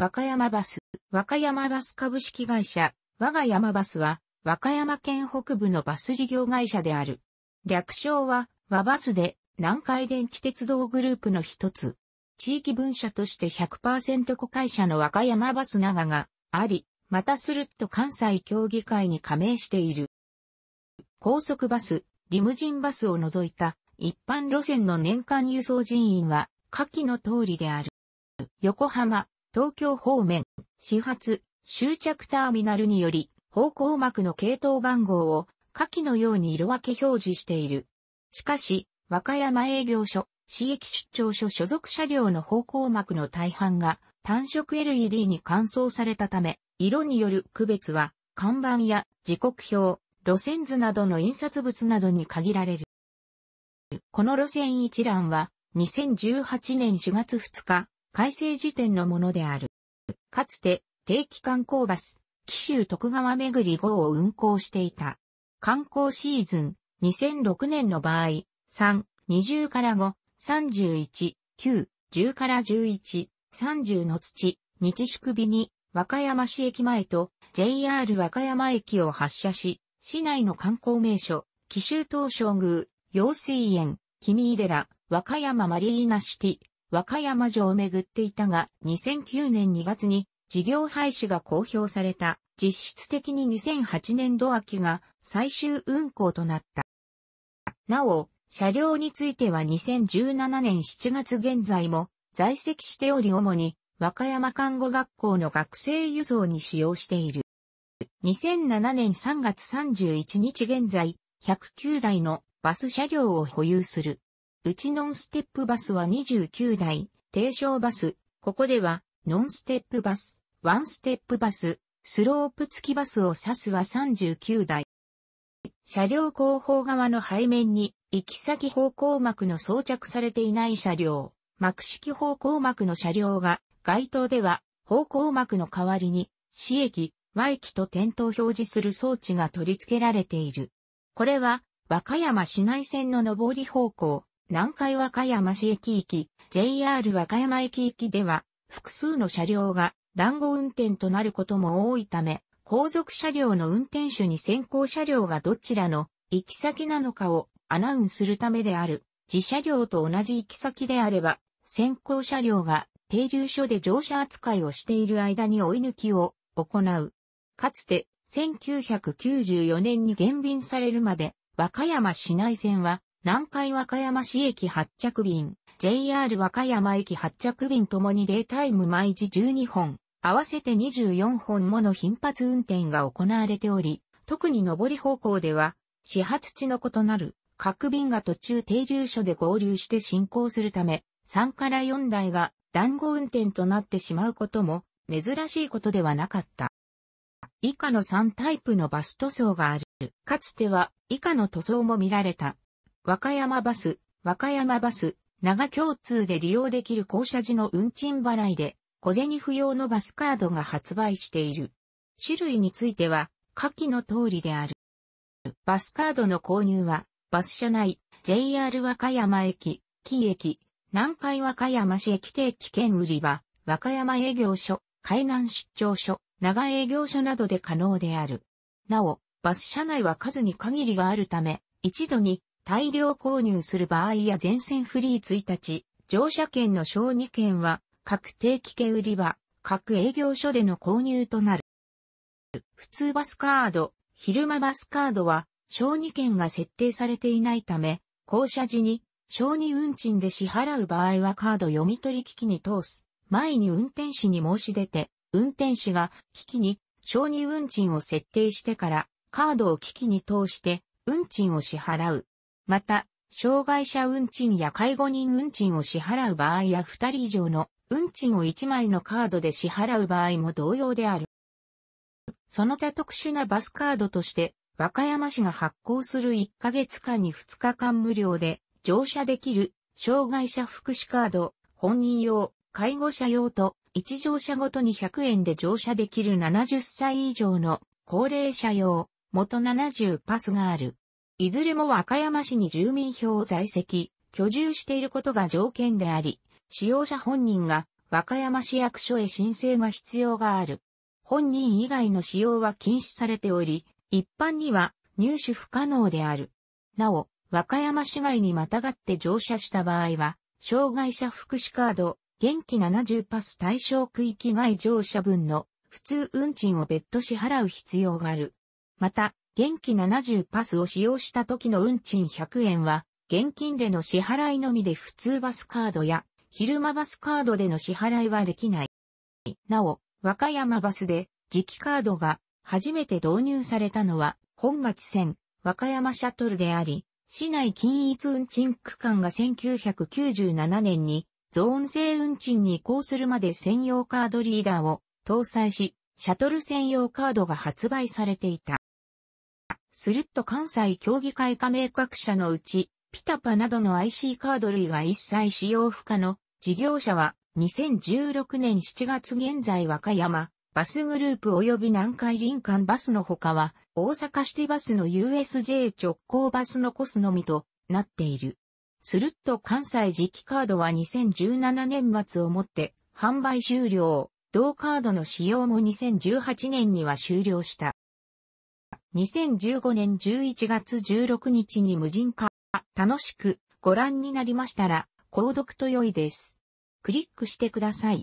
和歌山バス。和歌山バス株式会社、我が山バスは、和歌山県北部のバス事業会社である。略称は、和バスで、南海電気鉄道グループの一つ。地域分社として100%子会社の和歌山バス長があり、またするっと関西協議会に加盟している。高速バス、リムジンバスを除いた一般路線の年間輸送人員は下記の通りである。横浜、東京方面、始発、終着ターミナルにより、方向幕の系統番号を下記のように色分け表示している。しかし、和歌山営業所、市駅出張所所属車両の方向幕の大半が単色 LED に換装されたため、色による区別は、看板や時刻表、路線図などの印刷物などに限られる。この路線一覧は、2018年4月2日、改正時点のものである。かつて、定期観光バス、紀州徳川巡り号を運行していた。観光シーズン、2006年の場合、3、20から5、31、9、10から11、30の土、日宿日に、和歌山市駅前と JR 和歌山駅を発車し、市内の観光名所、紀州東照宮、陽水園、君井寺、和歌山マリーナシティ、和歌山城をめぐっていたが、2009年2月に事業廃止が公表された。実質的に2008年度秋が最終運行となった。なお、車両については2017年7月現在も在籍しており主に和歌山看護学校の学生輸送に使用している。2007年3月31日現在、109台のバス車両を保有する。うちノンステップバスは29台、低床バス、ここでは、ノンステップバス、ワンステップバス、スロープ付きバスを指すは39台。車両後方側の背面に、行き先方向幕の装着されていない車両、幕式方向幕の車両が、街頭では、方向幕の代わりに、市駅、前駅と点灯表示する装置が取り付けられている。これは、和歌山市内線の上り方向、南海和歌山市駅行き、JR 和歌山駅行きでは、複数の車両が団子運転となることも多いため、後続車両の運転手に先行車両がどちらの行き先なのかをアナウンスするためである。自車両と同じ行き先であれば、先行車両が停留所で乗車扱いをしている間に追い抜きを行う。かつて1994年に減便されるまで和歌山市内線は南海和歌山市駅発着便、JR 和歌山駅発着便ともにデータイム毎時12本、合わせて24本もの頻発運転が行われており、特に上り方向では、始発地の異なる各便が途中停留所で合流して進行するため、3から4台が団子運転となってしまうことも珍しいことではなかった。以下の3タイプのバス塗装がある。かつては以下の塗装も見られた。和歌山バス、和歌山バス、長共通で利用できる降車時の運賃払いで、小銭不要のバスカードが発売している。種類については、下記の通りである。バスカードの購入は、バス車内、JR 和歌山駅、近駅、南海和歌山市駅定期券売り場、和歌山営業所、海南出張所、長営業所などで可能である。なお、バス車内は数に限りがあるため、一度に大量購入する場合や全線フリー1日、乗車券の小2券は、各定期券売り場、各営業所での購入となる。普通バスカード、昼間バスカードは、小2券が設定されていないため、降車時に、小2運賃で支払う場合はカード読み取り機器に通す。前に運転士に申し出て、運転士が機器に小2運賃を設定してから、カードを機器に通して、運賃を支払う。また、障害者運賃や介護人運賃を支払う場合や2人以上の運賃を1枚のカードで支払う場合も同様である。その他特殊なバスカードとして、和歌山市が発行する1ヶ月間に2日間無料で乗車できる障害者福祉カード、本人用、介護者用と1乗車ごとに100円で乗車できる70歳以上の高齢者用、元70パスがある。いずれも和歌山市に住民票在籍、居住していることが条件であり、使用者本人が和歌山市役所へ申請が必要がある。本人以外の使用は禁止されており、一般には入手不可能である。なお、和歌山市外にまたがって乗車した場合は、障害者福祉カード、元気70パス対象区域外乗車分の普通運賃を別途支払う必要がある。また、現金70パスを使用した時の運賃100円は、現金での支払いのみで普通バスカードや、昼間バスカードでの支払いはできない。なお、和歌山バスで、磁気カードが初めて導入されたのは、本町線、和歌山シャトルであり、市内均一運賃区間が1997年に、ゾーン制運賃に移行するまで専用カードリーダーを搭載し、シャトル専用カードが発売されていた。すると関西協議会加盟各社のうち、ピタパなどの IC カード類が一切使用不可の事業者は2016年7月現在和歌山バスグループ及び南海林間バスの他は大阪シティバスの USJ 直行バスのコスのみとなっている。スルッと関西磁気カードは2017年末をもって販売終了。同カードの使用も2018年には終了した。2015年11月16日に無人化。楽しくご覧になりましたら、購読と良いです。クリックしてください。